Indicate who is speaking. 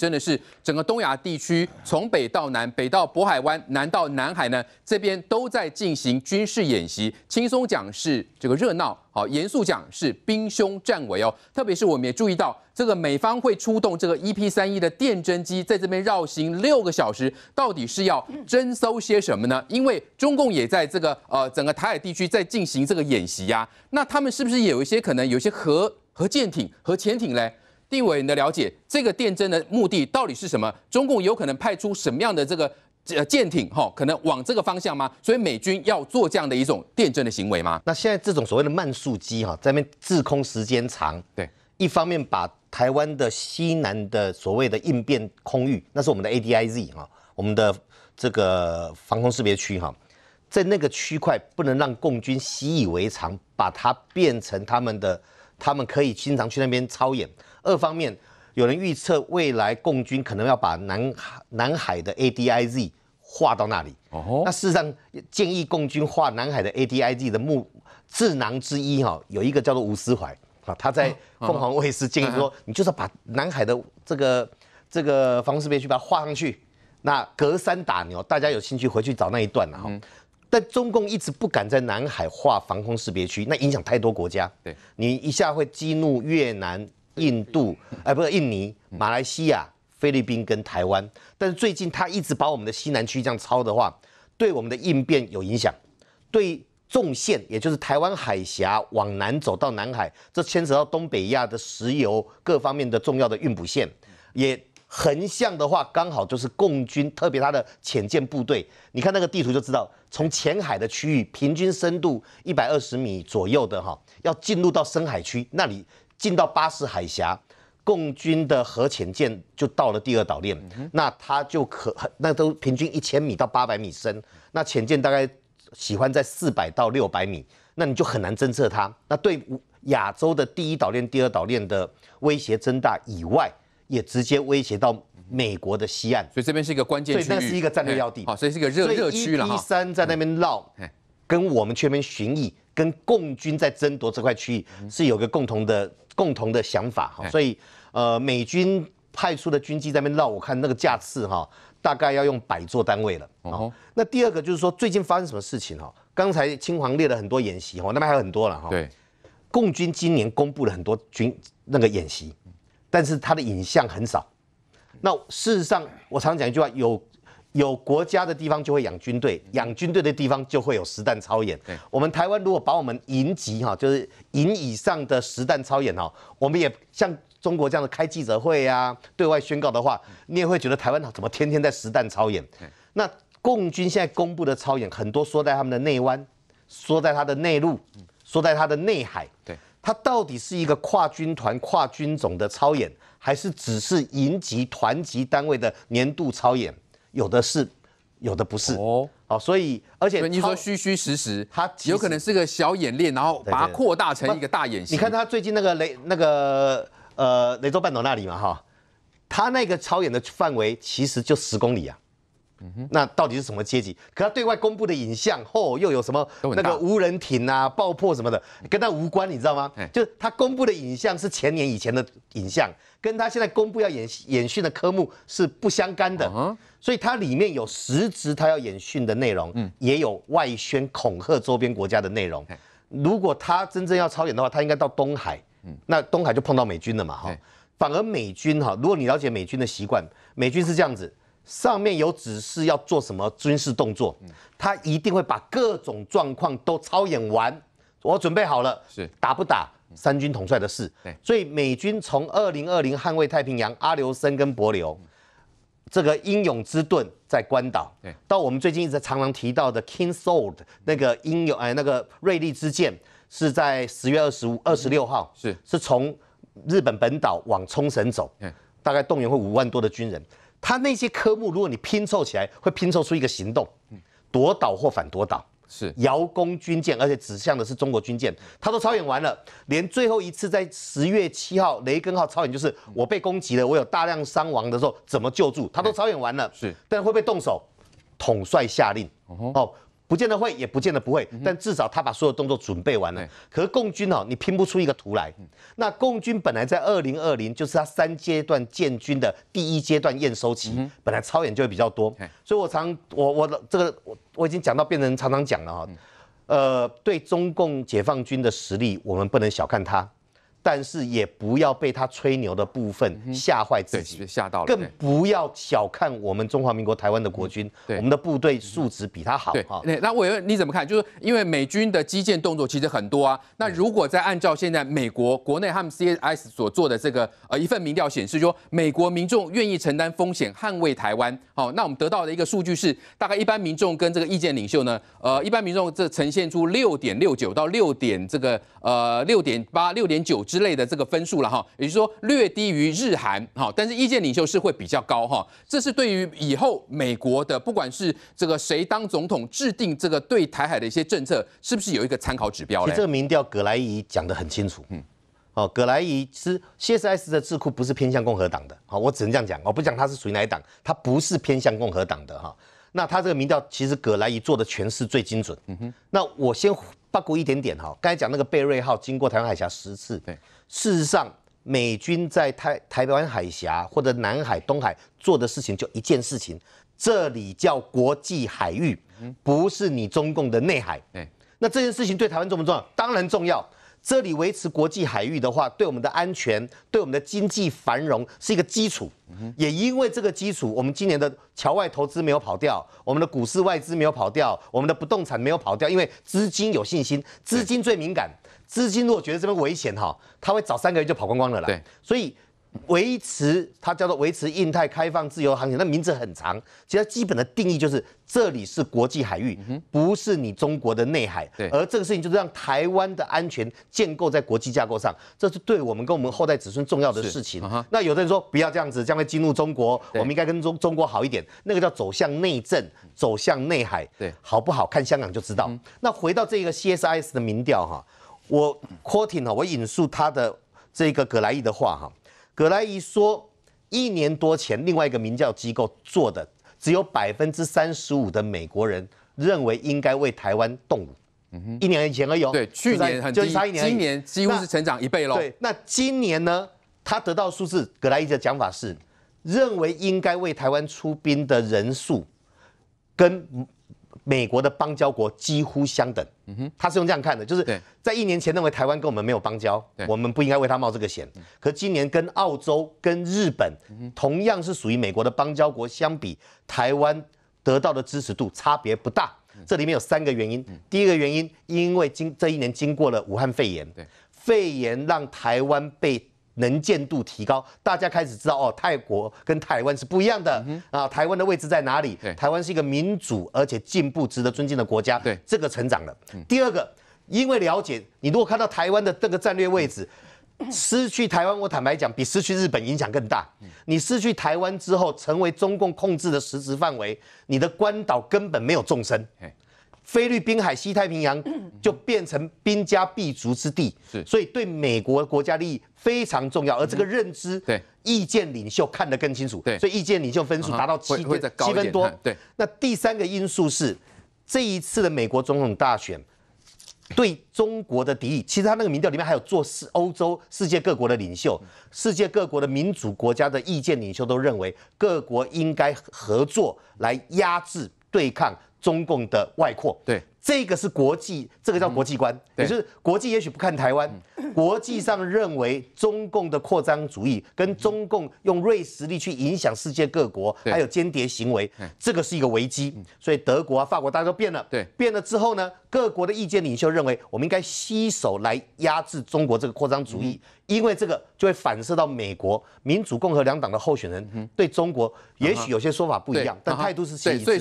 Speaker 1: 真的是整个东亚地区，从北到南，北到渤海湾，南到南海呢，这边都在进行军事演习。轻松讲是这个热闹，好，严肃讲是兵凶战危哦。特别是我们也注意到，这个美方会出动这个 EP 三一的电侦机，在这边绕行六个小时，到底是要侦搜些什么呢？因为中共也在这个呃整个台海地区在进行这个演习呀。那他们是不是也有一些可能，有一些核核舰艇、核潜艇嘞？地委你的了解这个电针的目的到底是什么？中共有可能派出什么样的这个呃舰艇？哈，可能往这个方向吗？所以美军要做这样的一种电针的行为吗？
Speaker 2: 那现在这种所谓的慢速机哈，在那边滞空时间长，对，一方面把台湾的西南的所谓的应变空域，那是我们的 ADIZ 哈，我们的这个防空识别区哈，在那个区块不能让共军习以为常，把它变成他们的，他们可以经常去那边操演。二方面，有人预测未来共军可能要把南南海的 ADIZ 划到那里。哦，那事实上建议共军画南海的 ADIZ 的目智囊之一哈，有一个叫做吴思怀啊，他在凤凰卫视建议说，你就是把南海的这个这个防空识别区把它画上去。那隔山打牛，大家有兴趣回去找那一段了哈。但中共一直不敢在南海画防空识别区，那影响太多国家。对你一下会激怒越南。印度，哎，不是印尼、马来西亚、菲律宾跟台湾，但是最近他一直把我们的西南区这样抄的话，对我们的应变有影响，对纵线，也就是台湾海峡往南走到南海，这牵扯到东北亚的石油各方面的重要的运补线，也横向的话，刚好就是共军特别他的潜舰部队，你看那个地图就知道，从浅海的区域，平均深度一百二十米左右的哈，要进入到深海区那里。进到巴士海峡，共军的核潜舰就到了第二岛链，那它就可那都平均一千米到八百米深，那潜舰大概喜欢在四百到六百米，那你就很难侦测它。那对亚洲的第一岛链、第二岛链的威胁增大以外，也直接威胁到美国的西岸，所以这边是一个关键，所以那是一个战略要地，好，所以是个热热区了哈。一三在那边绕，跟我们这边巡弋。跟共军在争夺这块区域是有个共同的共同的想法哈，所以呃美军派出的军机在那边绕，我看那个架次哈，大概要用百座单位了哦。那第二个就是说最近发生什么事情哈？刚才青皇列了很多演习哈，那边还有很多了哈。对，共军今年公布了很多军那个演习，但是它的影像很少。那事实上我常讲一句话，有。有国家的地方就会养军队，养军队的地方就会有实弹操演。我们台湾如果把我们营级哈，就是营以上的实弹操演哈，我们也像中国这样的开记者会呀，对外宣告的话，你也会觉得台湾怎么天天在实弹操演？那共军现在公布的操演很多，说在他们的内湾，说在他的内陆，说在他的内海。对，他到底是一个跨军团、跨军种的操演，还是只是营级、团级单位的年度操演？有的是，有的不是哦，好，所以而且你说虚虚
Speaker 1: 实实，它有可能是个小演练，然后
Speaker 2: 把它扩大成一个大演习。你看他最近那个雷那个呃雷州半岛那里嘛哈，他那个超演的范围其实就十公里啊。那到底是什么阶级？可他对外公布的影像后又有什么那个无人艇啊、爆破什么的，跟他无关，你知道吗？就是他公布的影像是前年以前的影像，跟他现在公布要演演训的科目是不相干的。所以它里面有实质他要演训的内容，嗯，也有外宣恐吓周边国家的内容。如果他真正要超演的话，他应该到东海，嗯，那东海就碰到美军了嘛，哈。反而美军哈，如果你了解美军的习惯，美军是这样子。上面有指示要做什么军事动作，他一定会把各种状况都操演完。我准备好了，是打不打三军统帅的事。对，所以美军从二零二零捍卫太平洋，阿留申跟伯琉这个英勇之盾在关岛，到我们最近一直常常提到的 King Sword 那个英勇哎那个锐利之剑，是在十月二十五二十六号，是是从日本本岛往冲绳走，大概动员会五万多的军人。他那些科目，如果你拼凑起来，会拼凑出一个行动，夺岛或反夺岛，是遥攻军舰，而且指向的是中国军舰，他都操演完了。连最后一次在十月七号雷根号操演，就是我被攻击了，我有大量伤亡的时候，怎么救助，他都操演完了。是，但会不会动手？统帅下令，哦。不见得会，也不见得不会，但至少他把所有动作准备完了。可是共军哦，你拼不出一个图来。那共军本来在二零二零就是他三阶段建军的第一阶段验收期，本来超演就会比较多。所以我常我我这个我我已经讲到变成常常讲了哈，呃，对中共解放军的实力，我们不能小看他。但是也不要被他吹牛的部分吓坏自己，吓到，更不要小看我们中华民国台湾的国军，对我们的部队素质比他好。
Speaker 1: 对，那我问你怎么看？就是因为美军的基建动作其实很多啊。那如果再按照现在美国国内他们 C S S 所做的这个呃一份民调显示，说美国民众愿意承担风险捍卫台湾。好，那我们得到的一个数据是，大概一般民众跟这个意见领袖呢，呃，一般民众这呈现出六点六九到六点这个呃六点八六点九。之类的这个分数了哈，也就是说略低于日韩哈，但是意见领袖是会比较高哈，这是对于以后美国的不管是这个谁当总统，制定这个对台海的一些政策，是不是有一个参考指标？其实这个
Speaker 2: 民调葛莱仪讲的很清楚，嗯，哦，葛莱仪是 CSIS 的智库，不是偏向共和党的哈，我只能这样讲，我不讲它是属于哪一党，它不是偏向共和党的哈，那他这个民调其实葛莱仪做的全是最精准，嗯哼，那我先。八股一点点哈，刚才讲那个贝瑞号经过台湾海峡十次，对，事实上美军在台台湾海峡或者南海、东海做的事情就一件事情，这里叫国际海域，不是你中共的内海。对，那这件事情对台湾重不重要？当然重要。这里维持国际海域的话，对我们的安全、对我们的经济繁荣是一个基础。也因为这个基础，我们今年的桥外投资没有跑掉，我们的股市外资没有跑掉，我们的不动产没有跑掉，因为资金有信心，资金最敏感，资金如果觉得这边危险哈，他会早三个月就跑光光了啦。对，所以。维持它叫做维持印太开放自由航行，那名字很长。其实基本的定义就是这里是国际海域，不是你中国的内海。对。而这个事情就是让台湾的安全建构在国际架构上，这是对我们跟我们后代子孙重要的事情。那有的人说不要这样子，将会进入中国，我们应该跟中中国好一点。那个叫走向内政，走向内海。对。好不好？看香港就知道。那回到这个 C S I S 的民调哈，我 Quoting 哈，我引述他的这个葛莱义的话哈。葛莱仪说，一年多前，另外一个民调机构做的，只有百分之三十五的美国人认为应该为台湾动武。嗯一年以前而已。对，去年就差一年，今年几乎是成长一倍喽。对，那今年呢？他得到数字，葛莱伊的讲法是，认为应该为台湾出兵的人数跟。美国的邦交国几乎相等，嗯哼，他是用这样看的，就是在一年前认为台湾跟我们没有邦交，我们不应该为他冒这个险。可今年跟澳洲、跟日本同样是属于美国的邦交国相比，台湾得到的支持度差别不大。这里面有三个原因，第一个原因因为经这一年经过了武汉肺炎，肺炎让台湾被。能见度提高，大家开始知道哦，泰国跟台湾是不一样的啊。台湾的位置在哪里？台湾是一个民主而且进步、值得尊敬的国家。对，这个成长了。第二个，因为了解，你如果看到台湾的这个战略位置，失去台湾，我坦白讲，比失去日本影响更大。你失去台湾之后，成为中共控制的实质范围，你的关岛根本没有纵深。菲律宾海、西太平洋就变成兵家必逐之地，所以对美国国家利益非常重要。而这个认知，对意见领袖看得更清楚，对，所以意见领袖分数达到七分七分多。对，那第三个因素是，这一次的美国总统大选对中国的敌意，其实他那个民调里面还有做世欧洲、世界各国的领袖、世界各国的民主国家的意见领袖都认为，各国应该合作来压制对抗。中共的外扩，对这个是国际，这个叫国际观，也就是国际也许不看台湾，国际上认为中共的扩张主义跟中共用锐实力去影响世界各国，还有间谍行为，这个是一个危机，所以德国啊、法国大家都变了，对变了之后呢，各国的意见领袖认为我们应该携手来压制中国这个扩张主义，因为这个就会反射到美国民主共和两党的候选人对中国，也许有些说法不一样，但态度是是一致。